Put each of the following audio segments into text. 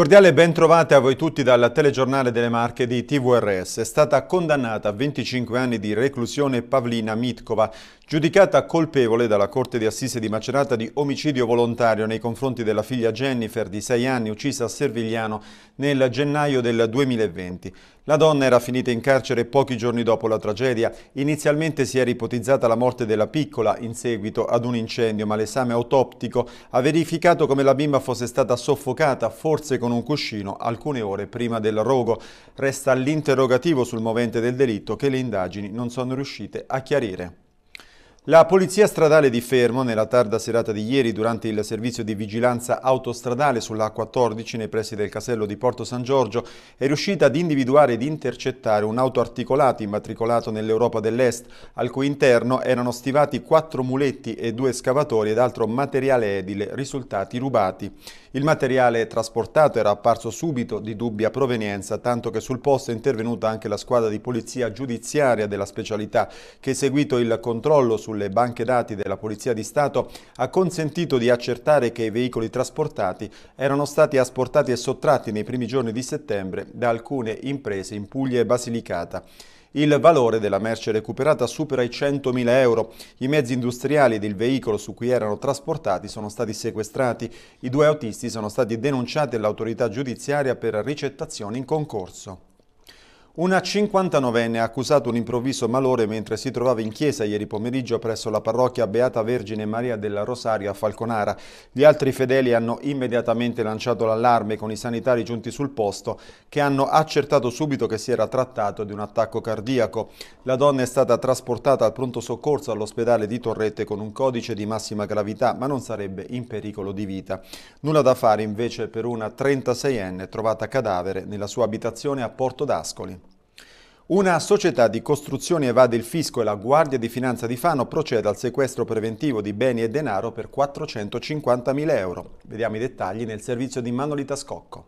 cordiale ben trovate a voi tutti dal telegiornale delle Marche di TVRS. È stata condannata a 25 anni di reclusione Pavlina Mitkova, Giudicata colpevole dalla Corte di Assise di Macerata di omicidio volontario nei confronti della figlia Jennifer di 6 anni uccisa a Servigliano nel gennaio del 2020. La donna era finita in carcere pochi giorni dopo la tragedia. Inizialmente si era ipotizzata la morte della piccola in seguito ad un incendio, ma l'esame autoptico ha verificato come la bimba fosse stata soffocata, forse con un cuscino, alcune ore prima del rogo. Resta l'interrogativo sul movente del delitto che le indagini non sono riuscite a chiarire. La Polizia Stradale di Fermo, nella tarda serata di ieri, durante il servizio di vigilanza autostradale sulla A14 nei pressi del casello di Porto San Giorgio, è riuscita ad individuare ed intercettare un auto articolato immatricolato nell'Europa dell'Est, al cui interno erano stivati quattro muletti e due scavatori ed altro materiale edile, risultati rubati. Il materiale trasportato era apparso subito di dubbia provenienza, tanto che sul posto è intervenuta anche la squadra di polizia giudiziaria della specialità, che ha seguito il controllo su sulle banche dati della Polizia di Stato ha consentito di accertare che i veicoli trasportati erano stati asportati e sottratti nei primi giorni di settembre da alcune imprese in Puglia e Basilicata. Il valore della merce recuperata supera i 100.000 euro. I mezzi industriali ed il veicolo su cui erano trasportati sono stati sequestrati. I due autisti sono stati denunciati all'autorità giudiziaria per ricettazione in concorso. Una 59enne ha accusato un improvviso malore mentre si trovava in chiesa ieri pomeriggio presso la parrocchia Beata Vergine Maria della Rosaria a Falconara. Gli altri fedeli hanno immediatamente lanciato l'allarme con i sanitari giunti sul posto che hanno accertato subito che si era trattato di un attacco cardiaco. La donna è stata trasportata al pronto soccorso all'ospedale di Torrette con un codice di massima gravità ma non sarebbe in pericolo di vita. Nulla da fare invece per una 36enne trovata cadavere nella sua abitazione a Porto d'Ascoli. Una società di costruzioni evade il fisco e la Guardia di Finanza di Fano procede al sequestro preventivo di beni e denaro per 450.000 euro. Vediamo i dettagli nel servizio di Manolita Scocco.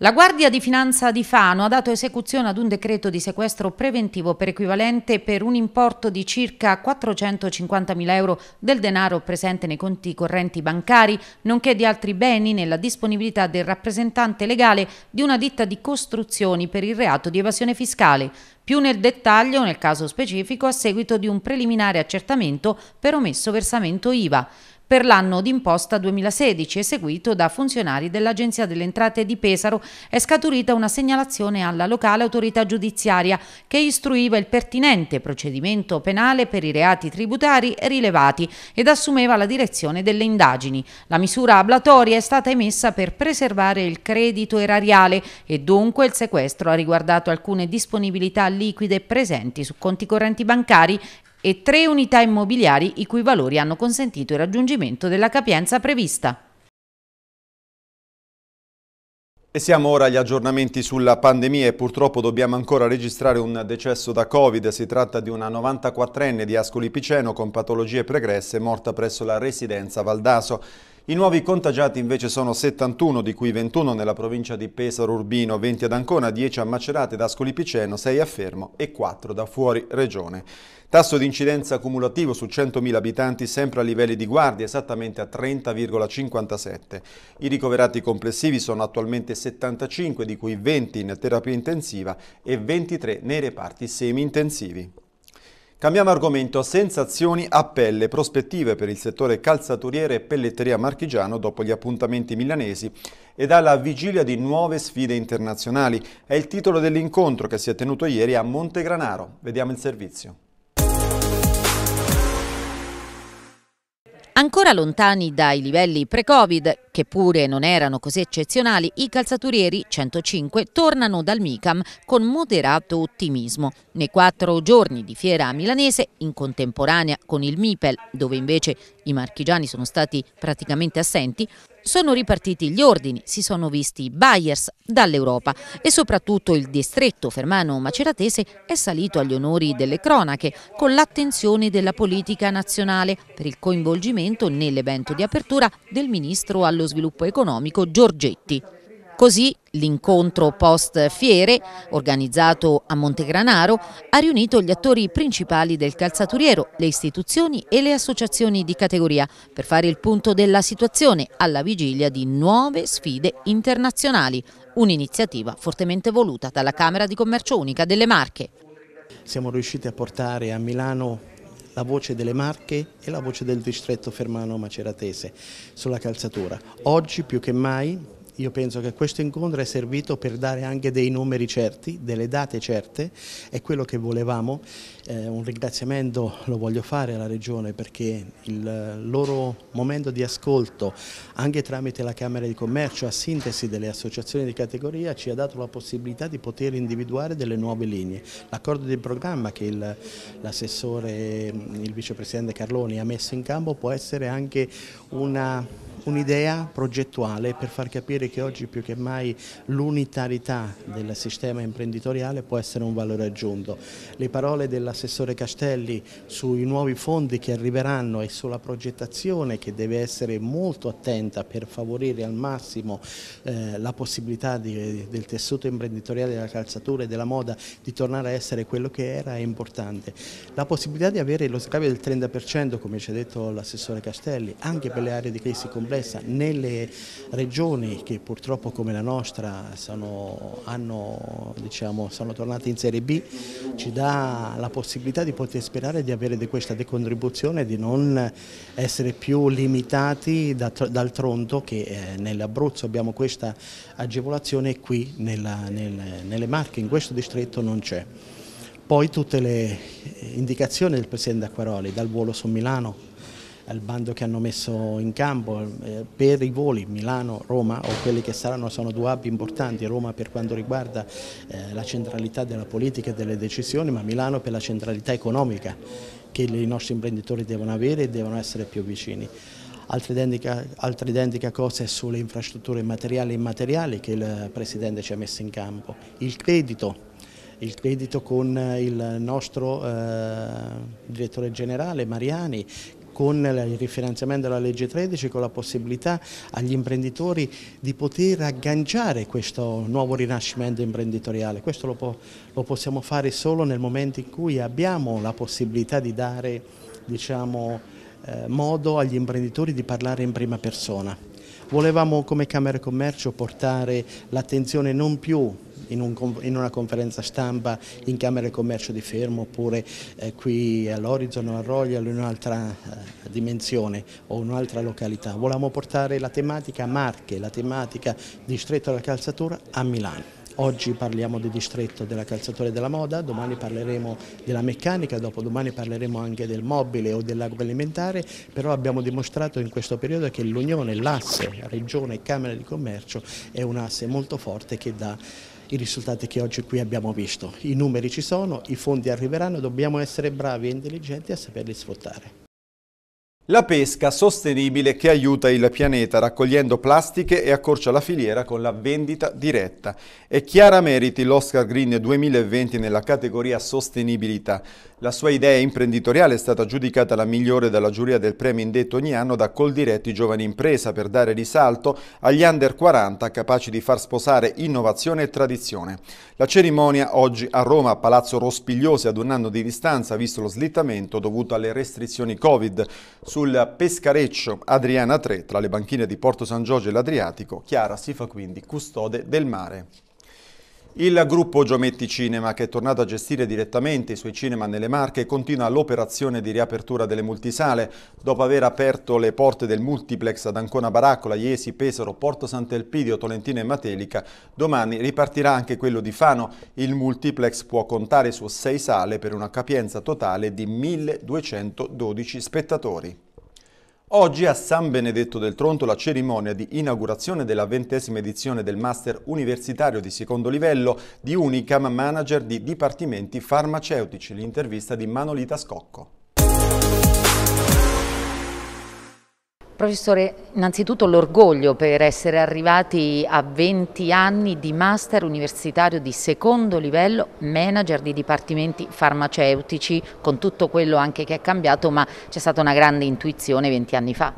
La Guardia di Finanza di Fano ha dato esecuzione ad un decreto di sequestro preventivo per equivalente per un importo di circa 450.000 euro del denaro presente nei conti correnti bancari, nonché di altri beni nella disponibilità del rappresentante legale di una ditta di costruzioni per il reato di evasione fiscale. Più nel dettaglio, nel caso specifico, a seguito di un preliminare accertamento per omesso versamento IVA per l'anno d'imposta 2016 eseguito da funzionari dell'Agenzia delle Entrate di Pesaro è scaturita una segnalazione alla locale autorità giudiziaria che istruiva il pertinente procedimento penale per i reati tributari rilevati ed assumeva la direzione delle indagini. La misura ablatoria è stata emessa per preservare il credito erariale e dunque il sequestro ha riguardato alcune disponibilità liquide presenti su conti correnti bancari e tre unità immobiliari i cui valori hanno consentito il raggiungimento della capienza prevista. E siamo ora agli aggiornamenti sulla pandemia e purtroppo dobbiamo ancora registrare un decesso da Covid. Si tratta di una 94enne di Ascoli Piceno con patologie pregresse morta presso la residenza Valdaso. I nuovi contagiati invece sono 71, di cui 21 nella provincia di Pesaro Urbino, 20 ad Ancona, 10 a Macerate da Ascoli Piceno, 6 a Fermo e 4 da fuori regione. Tasso di incidenza cumulativo su 100.000 abitanti sempre a livelli di guardia, esattamente a 30,57. I ricoverati complessivi sono attualmente 75, di cui 20 in terapia intensiva e 23 nei reparti semi-intensivi. Cambiamo argomento, sensazioni a pelle, prospettive per il settore calzaturiere e pelletteria marchigiano dopo gli appuntamenti milanesi e dalla vigilia di nuove sfide internazionali. È il titolo dell'incontro che si è tenuto ieri a Montegranaro. Vediamo il servizio. Ancora lontani dai livelli pre-Covid, che pure non erano così eccezionali, i calzaturieri 105 tornano dal MICAM con moderato ottimismo. Nei quattro giorni di fiera milanese, in contemporanea con il MIPEL, dove invece i marchigiani sono stati praticamente assenti, sono ripartiti gli ordini, si sono visti i buyers dall'Europa e soprattutto il distretto fermano maceratese è salito agli onori delle cronache con l'attenzione della politica nazionale per il coinvolgimento nell'evento di apertura del ministro allo lo sviluppo economico Giorgetti. Così l'incontro post fiere, organizzato a Montegranaro, ha riunito gli attori principali del calzaturiero, le istituzioni e le associazioni di categoria per fare il punto della situazione alla vigilia di nuove sfide internazionali, un'iniziativa fortemente voluta dalla Camera di Commercio Unica delle Marche. Siamo riusciti a portare a Milano la voce delle Marche e la voce del distretto fermano maceratese sulla calzatura. Oggi più che mai io penso che questo incontro è servito per dare anche dei numeri certi, delle date certe, è quello che volevamo. Eh, un ringraziamento lo voglio fare alla Regione perché il loro momento di ascolto, anche tramite la Camera di Commercio, a sintesi delle associazioni di categoria, ci ha dato la possibilità di poter individuare delle nuove linee. L'accordo di programma che l'assessore, il, il vicepresidente Carloni ha messo in campo può essere anche una un'idea progettuale per far capire che oggi più che mai l'unitarità del sistema imprenditoriale può essere un valore aggiunto. Le parole dell'assessore Castelli sui nuovi fondi che arriveranno e sulla progettazione che deve essere molto attenta per favorire al massimo eh, la possibilità di, del tessuto imprenditoriale della calzatura e della moda di tornare a essere quello che era è importante. La possibilità di avere lo scambio del 30% come ci ha detto l'assessore Castelli anche per le aree di crisi complessa complessa nelle regioni che purtroppo come la nostra sono, hanno, diciamo, sono tornate in Serie B ci dà la possibilità di poter sperare di avere de questa decontribuzione di non essere più limitati da, dal tronto che eh, nell'Abruzzo abbiamo questa agevolazione e qui nella, nel, nelle Marche in questo distretto non c'è. Poi tutte le eh, indicazioni del Presidente Acquaroli, dal volo su Milano il bando che hanno messo in campo eh, per i voli Milano-Roma o quelli che saranno sono due hub importanti, Roma per quanto riguarda eh, la centralità della politica e delle decisioni ma Milano per la centralità economica che i nostri imprenditori devono avere e devono essere più vicini. Altra identica, altra identica, cosa è sulle infrastrutture materiali e immateriali che il Presidente ci ha messo in campo. Il credito, il credito con il nostro eh, Direttore Generale Mariani con il rifinanziamento della legge 13, con la possibilità agli imprenditori di poter agganciare questo nuovo rinascimento imprenditoriale. Questo lo, po lo possiamo fare solo nel momento in cui abbiamo la possibilità di dare diciamo, eh, modo agli imprenditori di parlare in prima persona. Volevamo come Camera Commercio portare l'attenzione non più in, un, in, una conferenza stampa in Camera di Commercio di Fermo oppure eh, qui all'Horizon o a Royal in un'altra eh, dimensione o un'altra località. Volevamo portare la tematica Marche, la tematica distretto della calzatura a Milano. Oggi parliamo di distretto della calzatura e della moda, domani parleremo della meccanica, dopodomani parleremo anche del mobile o dell'agroalimentare, però abbiamo dimostrato in questo periodo che l'unione, l'asse Regione e Camera di Commercio è un asse molto forte che dà i risultati che oggi qui abbiamo visto. I numeri ci sono, i fondi arriveranno, dobbiamo essere bravi e intelligenti a saperli sfruttare. La pesca sostenibile che aiuta il pianeta raccogliendo plastiche e accorcia la filiera con la vendita diretta. E Chiara meriti l'Oscar Green 2020 nella categoria sostenibilità. La sua idea imprenditoriale è stata giudicata la migliore dalla giuria del premio indetto ogni anno da Coldiretti Giovani Impresa per dare risalto agli under 40 capaci di far sposare innovazione e tradizione. La cerimonia oggi a Roma, a Palazzo Rospigliosi, ad un anno di distanza, visto lo slittamento dovuto alle restrizioni Covid sul pescareccio Adriana 3 tra le banchine di Porto San Giorgio e l'Adriatico, Chiara si fa quindi custode del mare. Il gruppo Giometti Cinema, che è tornato a gestire direttamente i suoi cinema nelle Marche, continua l'operazione di riapertura delle multisale. Dopo aver aperto le porte del multiplex ad Ancona Baraccola, Iesi, Pesaro, Porto Sant'Elpidio, Tolentino e Matelica, domani ripartirà anche quello di Fano. Il multiplex può contare su sei sale per una capienza totale di 1212 spettatori. Oggi a San Benedetto del Tronto la cerimonia di inaugurazione della ventesima edizione del Master Universitario di secondo livello di Unicam Manager di Dipartimenti Farmaceutici, l'intervista di Manolita Scocco. Professore, innanzitutto l'orgoglio per essere arrivati a 20 anni di master universitario di secondo livello, manager di dipartimenti farmaceutici, con tutto quello anche che è cambiato, ma c'è stata una grande intuizione 20 anni fa.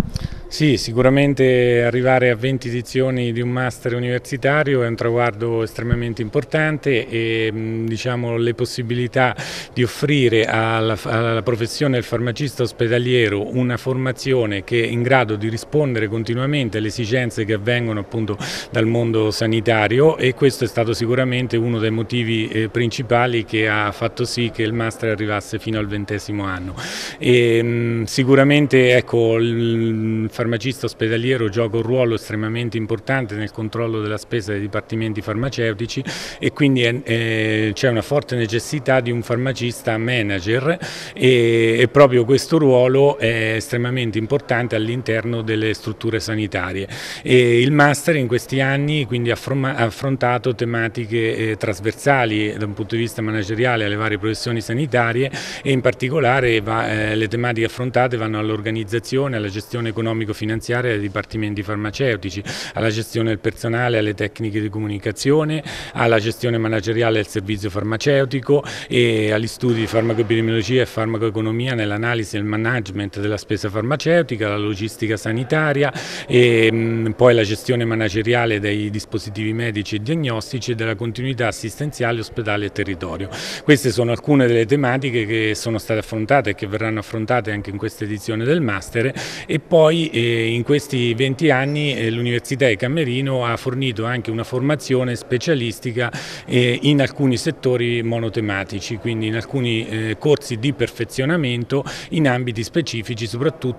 Sì, sicuramente arrivare a 20 edizioni di un master universitario è un traguardo estremamente importante e mm, diciamo, le possibilità di offrire alla, alla, professione del farmacista ospedaliero una formazione che è in grado di rispondere continuamente alle esigenze che avvengono appunto dal mondo sanitario e questo è stato sicuramente uno dei motivi eh, principali che ha fatto sì che il master arrivasse fino al ventesimo anno. E, mm, sicuramente ecco, il farmacista ospedaliero gioca un ruolo estremamente importante nel controllo della spesa dei dipartimenti farmaceutici e quindi c'è una forte necessità di un farmacista manager e, proprio questo ruolo è estremamente importante all'interno delle strutture sanitarie. E il master in questi anni quindi ha affrontato tematiche eh, trasversali da un punto di vista manageriale alle varie professioni sanitarie e in particolare eh, le tematiche affrontate vanno all'organizzazione, alla gestione economica economico-finanziaria ai dipartimenti farmaceutici, alla gestione del personale, alle tecniche di comunicazione, alla gestione manageriale del servizio farmaceutico e agli studi di farmacoepidemiologia e farmacoeconomia nell'analisi e il management della spesa farmaceutica, la logistica sanitaria e mm, poi la gestione manageriale dei dispositivi medici e diagnostici e della continuità assistenziale ospedale e territorio. Queste sono alcune delle tematiche che sono state affrontate e che verranno affrontate anche in questa edizione del Master e poi e in questi 20 anni eh, l'Università di Camerino ha fornito anche una formazione specialistica eh, in alcuni settori monotematici, quindi in alcuni eh, corsi di perfezionamento in ambiti specifici, soprattutto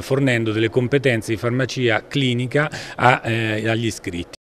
fornendo delle competenze di farmacia clinica agli iscritti.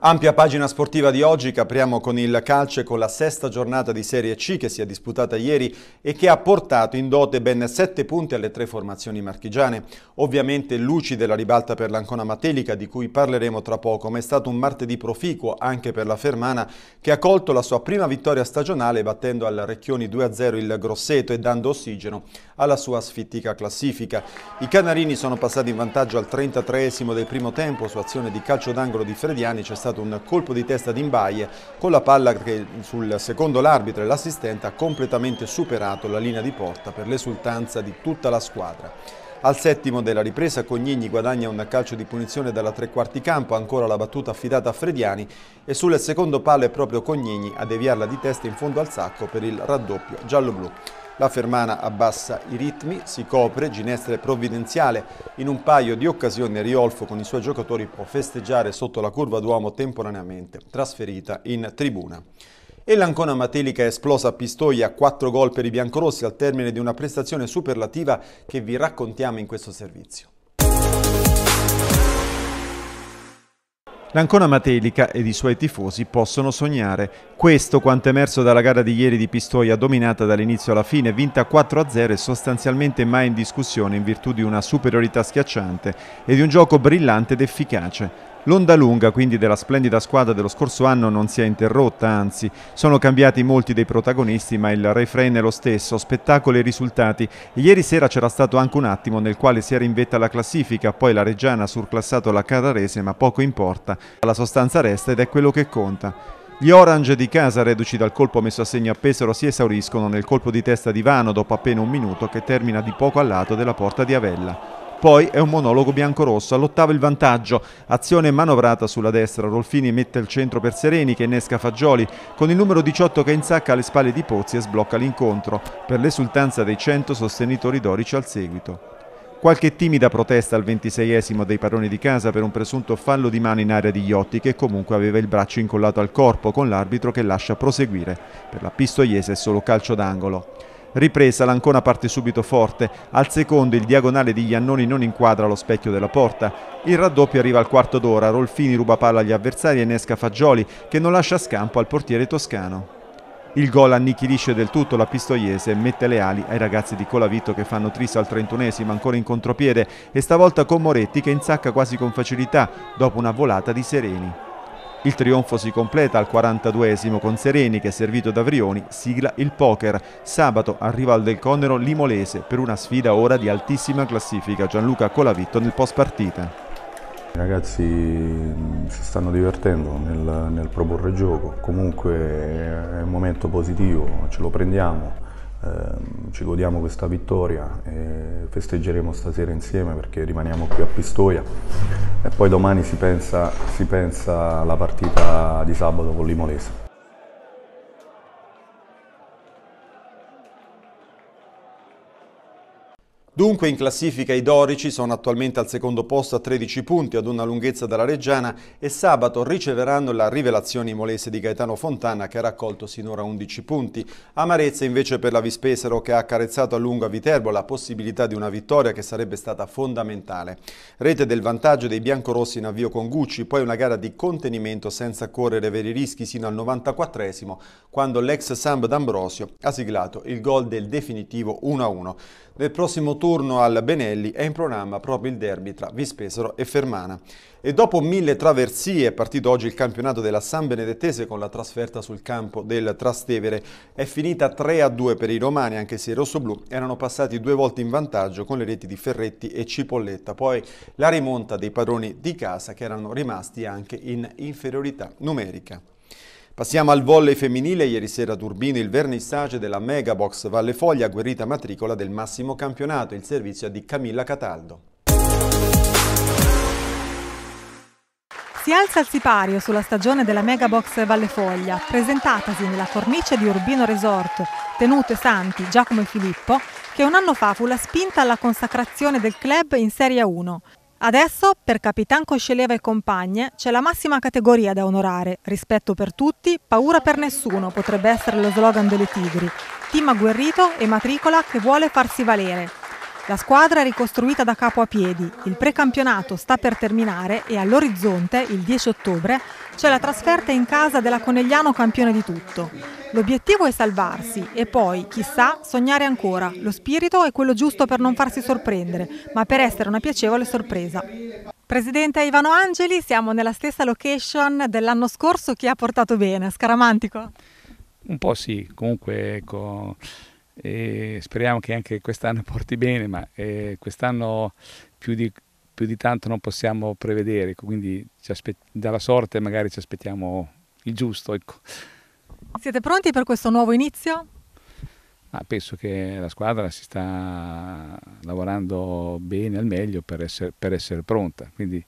Ampia pagina sportiva di oggi capriamo con il calcio e con la sesta giornata di Serie C che si è disputata ieri e che ha portato in dote ben sette punti alle tre formazioni marchigiane. Ovviamente luci della ribalta per l'Ancona Matelica di cui parleremo tra poco, ma è stato un martedì proficuo anche per la Fermana che ha colto la sua prima vittoria stagionale battendo al Recchioni 2-0 il Grosseto e dando ossigeno alla sua sfittica classifica. I Canarini sono passati in vantaggio al 33esimo del primo tempo su azione di calcio d'angolo di Frediani c'è stato stato un colpo di testa di Imbaie con la palla che sul secondo l'arbitro e l'assistente ha completamente superato la linea di porta per l'esultanza di tutta la squadra. Al settimo della ripresa Cognigni guadagna un calcio di punizione dalla tre quarti campo, ancora la battuta affidata a Frediani e sul secondo palo è proprio Cognigni a deviarla di testa in fondo al sacco per il raddoppio giallo-blu. La Fermana abbassa i ritmi, si copre, ginestra è provvidenziale. In un paio di occasioni Riolfo con i suoi giocatori può festeggiare sotto la curva d'uomo temporaneamente, trasferita in tribuna. E l'Ancona Matelica è esplosa a Pistoia, 4 gol per i biancorossi al termine di una prestazione superlativa che vi raccontiamo in questo servizio. L'Ancona Matelica ed i suoi tifosi possono sognare. Questo quanto emerso dalla gara di ieri di Pistoia, dominata dall'inizio alla fine, vinta 4-0 e sostanzialmente mai in discussione in virtù di una superiorità schiacciante e di un gioco brillante ed efficace. L'onda lunga quindi della splendida squadra dello scorso anno non si è interrotta, anzi sono cambiati molti dei protagonisti ma il refrain è lo stesso, spettacolo e risultati. Ieri sera c'era stato anche un attimo nel quale si era in vetta la classifica, poi la Reggiana ha surclassato la Carrarese ma poco importa, la sostanza resta ed è quello che conta. Gli Orange di casa, reduci dal colpo messo a segno a Pesaro, si esauriscono nel colpo di testa di Vano dopo appena un minuto che termina di poco al lato della porta di Avella. Poi è un monologo biancorosso, all'ottavo il vantaggio, azione manovrata sulla destra, Rolfini mette il centro per Sereni che innesca Fagioli, con il numero 18 che insacca alle spalle di Pozzi e sblocca l'incontro, per l'esultanza dei 100 sostenitori dorici al seguito. Qualche timida protesta al 26esimo dei padroni di casa per un presunto fallo di mano in area di Iotti che comunque aveva il braccio incollato al corpo con l'arbitro che lascia proseguire. Per la Pistoiese è solo calcio d'angolo. Ripresa, l'Ancona parte subito forte. Al secondo il diagonale di Iannoni non inquadra lo specchio della porta. Il raddoppio arriva al quarto d'ora, Rolfini ruba palla agli avversari e nesca Fagioli che non lascia scampo al portiere toscano. Il gol annichilisce del tutto la Pistoiese e mette le ali ai ragazzi di Colavito che fanno trisa al 31esimo ancora in contropiede e stavolta con Moretti che insacca quasi con facilità dopo una volata di Sereni. Il trionfo si completa al 42esimo con Sereni che servito da Vrioni sigla il poker. Sabato arriva al Del Conero Limolese per una sfida ora di altissima classifica Gianluca Colavitto nel post partita. I ragazzi mm, si stanno divertendo nel, nel, proporre gioco, comunque eh, è un momento positivo, ce lo prendiamo, ehm, ci godiamo questa vittoria e festeggeremo stasera insieme perché rimaniamo qui a Pistoia e poi domani si pensa, si pensa alla partita di sabato con l'Imolese. Dunque in classifica i dorici sono attualmente al secondo posto a 13 punti ad una lunghezza dalla Reggiana e sabato riceveranno la rivelazione molese di Gaetano Fontana che ha raccolto sinora 11 punti. Amarezza invece per la Vispesero che ha accarezzato a lungo a Viterbo la possibilità di una vittoria che sarebbe stata fondamentale. Rete del vantaggio dei biancorossi in avvio con Gucci, poi una gara di contenimento senza correre veri rischi sino al 94 quando l'ex Samb D'Ambrosio ha siglato il gol del definitivo 1-1. Nel prossimo turno al Benelli è in programma proprio il derby tra Vispesero e Fermana. E dopo mille traversie è partito oggi il campionato della San Benedettese con la trasferta sul campo del Trastevere. È finita 3-2 per i romani, anche se i rossoblù erano passati due volte in vantaggio con le reti di Ferretti e Cipolletta. Poi la rimonta dei padroni di casa che erano rimasti anche in inferiorità numerica. Passiamo al volley femminile, ieri sera a Turbino il vernissage della Megabox Valle Foglia, guerrita matricola del massimo campionato, il servizio di Camilla Cataldo. Si alza il sipario sulla stagione della Megabox Valle Foglia, presentatasi nella cornice di Urbino Resort, tenute santi Giacomo e Filippo, che un anno fa fu la spinta alla consacrazione del club in Serie 1, Adesso per Capitan Cosceleva e compagne c'è la massima categoria da onorare, rispetto per tutti, paura per nessuno potrebbe essere lo slogan delle Tigri, team agguerrito e matricola che vuole farsi valere, la squadra è ricostruita da capo a piedi, il precampionato sta per terminare e all'orizzonte, il 10 ottobre, c'è la trasferta in casa della Conegliano campione di tutto. L'obiettivo è salvarsi e poi, chissà, sognare ancora. Lo spirito è quello giusto per non farsi sorprendere, ma per essere una piacevole sorpresa. Presidente Ivano Angeli, siamo nella stessa location dell'anno scorso, chi ha portato bene? Scaramantico? Un po' sì, comunque ecco e speriamo che anche quest'anno porti bene, ma eh, quest'anno più di, più di, tanto non possiamo prevedere, ecco, quindi aspe- dalla sorte magari ci aspettiamo il giusto. Ecco. Siete pronti per questo nuovo inizio? Ah, penso che la squadra si sta lavorando bene al meglio per essere, per essere pronta, quindi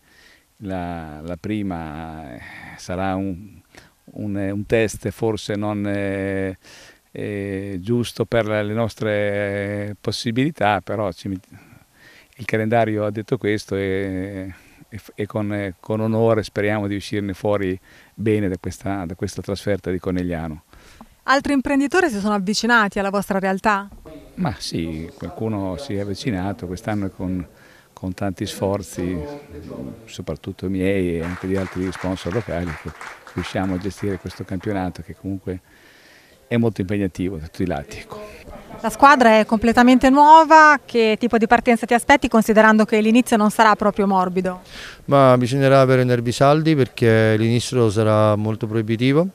la, la prima eh, sarà un, un, un, test forse non... Eh, eh, giusto per le nostre eh, possibilità, però ci, il calendario ha detto questo e, e, e con, eh, con, onore speriamo di uscirne fuori bene da questa, da questa trasferta di Conegliano. Altri imprenditori si sono avvicinati alla vostra realtà? Ma sì, qualcuno si è avvicinato quest'anno con, con tanti sforzi, soprattutto miei e anche di altri sponsor locali, riusciamo a gestire questo campionato che comunque è molto impegnativo da tutti i lati. Ecco. La squadra è completamente nuova, che tipo di partenza ti aspetti considerando che l'inizio non sarà proprio morbido? Ma bisognerà avere nervi saldi perché l'inizio sarà molto proibitivo,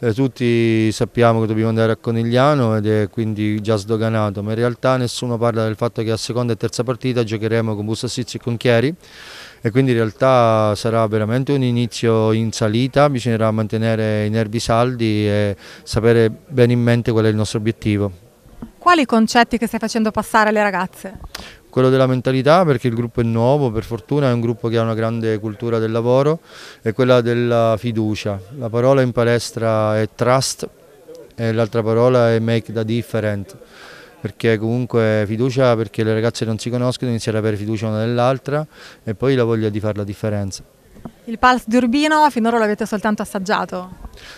eh, tutti sappiamo che dobbiamo andare a Conigliano ed è quindi già sdoganato, ma in realtà nessuno parla del fatto che a seconda e terza partita giocheremo con Bustassizzi e con Chieri e quindi in realtà sarà veramente un inizio in salita, bisognerà mantenere i nervi saldi e sapere bene in mente qual è il nostro obiettivo. Quali concetti che stai facendo passare alle ragazze? quello della mentalità perché il gruppo è nuovo, per fortuna è un gruppo che ha una grande cultura del lavoro e quella della fiducia. La parola in palestra è trust e l'altra parola è make the difference perché comunque fiducia perché le ragazze non si conoscono, iniziare ad avere fiducia una dell'altra e poi la voglia di fare la differenza. Il Pulse di Urbino finora l'avete soltanto assaggiato?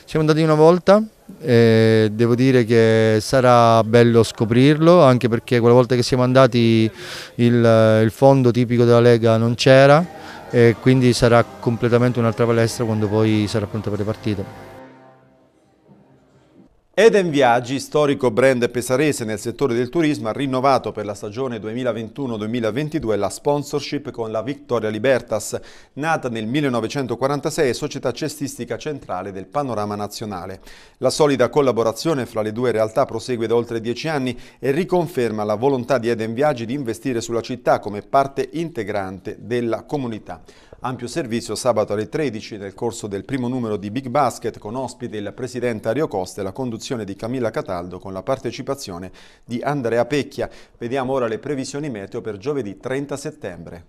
Siamo andati una volta, eh, devo dire che sarà bello scoprirlo anche perché quella volta che siamo andati il, il fondo tipico della Lega non c'era e quindi sarà completamente un'altra palestra quando poi sarà pronta per le partite. Eden Viaggi, storico brand pesarese nel settore del turismo, ha rinnovato per la stagione 2021-2022 la sponsorship con la Victoria Libertas, nata nel 1946 società cestistica centrale del panorama nazionale. La solida collaborazione fra le due realtà prosegue da oltre dieci anni e riconferma la volontà di Eden Viaggi di investire sulla città come parte integrante della comunità. Ampio servizio sabato alle 13 nel corso del primo numero di Big Basket con ospite il presidente Ario Costa e la conduzione di Camilla Cataldo con la partecipazione di Andrea Pecchia. Vediamo ora le previsioni meteo per giovedì 30 settembre.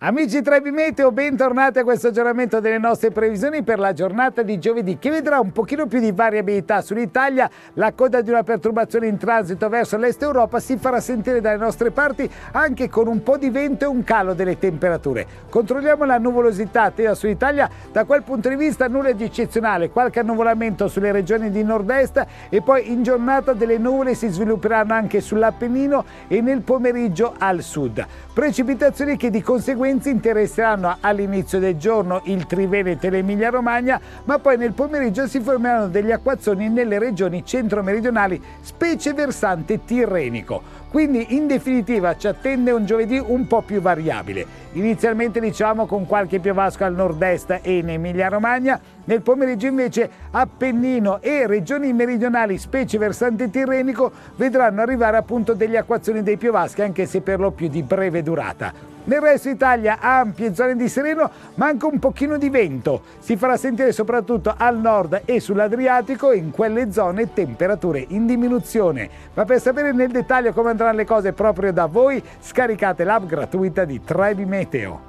Amici Trebi Meteo, bentornati a questo aggiornamento delle nostre previsioni per la giornata di giovedì che vedrà un pochino più di variabilità sull'Italia, la coda di una perturbazione in transito verso l'est Europa si farà sentire dalle nostre parti anche con un po' di vento e un calo delle temperature. Controlliamo la nuvolosità attesa sull'Italia, da quel punto di vista nulla di eccezionale, qualche annuvolamento sulle regioni di nord-est e poi in giornata delle nuvole si svilupperanno anche sull'Appennino e nel pomeriggio al sud. Precipitazioni che di conseguenza frequenze interesseranno all'inizio del giorno il Triveneto e l'Emilia Romagna, ma poi nel pomeriggio si formeranno degli acquazzoni nelle regioni centro-meridionali, specie versante tirrenico. Quindi in definitiva ci attende un giovedì un po' più variabile. Inizialmente diciamo con qualche piovasco al nord-est e in Emilia-Romagna, nel pomeriggio invece Appennino e regioni meridionali, specie versante tirrenico, vedranno arrivare appunto degli acquazzoni dei piovaschi anche se per lo più di breve durata. Nel resto d'Italia ampie zone di sereno, ma anche un pochino di vento. Si farà sentire soprattutto al nord e sull'Adriatico in quelle zone temperature in diminuzione. Ma per sapere nel dettaglio come andranno le cose proprio da voi, scaricate l'app gratuita di Trevi Meteo.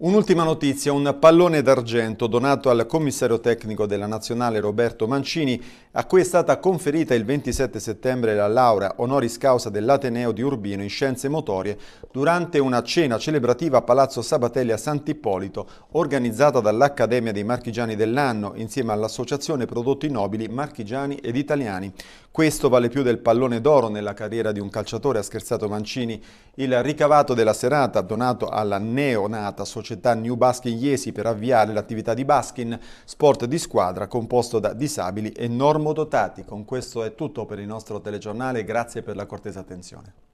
Un'ultima notizia, un pallone d'argento donato al commissario tecnico della nazionale Roberto Mancini, a cui è stata conferita il 27 settembre la laurea honoris causa dell'Ateneo di Urbino in Scienze Motorie durante una cena celebrativa a Palazzo Sabatelli a Sant'Ippolito, organizzata dall'Accademia dei Marchigiani dell'anno insieme all'Associazione Prodotti Nobili Marchigiani ed Italiani. Questo vale più del pallone d'oro nella carriera di un calciatore, ha scherzato Mancini. Il ricavato della serata, donato alla neonata società società New Baskin Iesi per avviare l'attività di baskin, sport di squadra composto da disabili e normodotati. Con questo è tutto per il nostro telegiornale, grazie per la cortesa attenzione.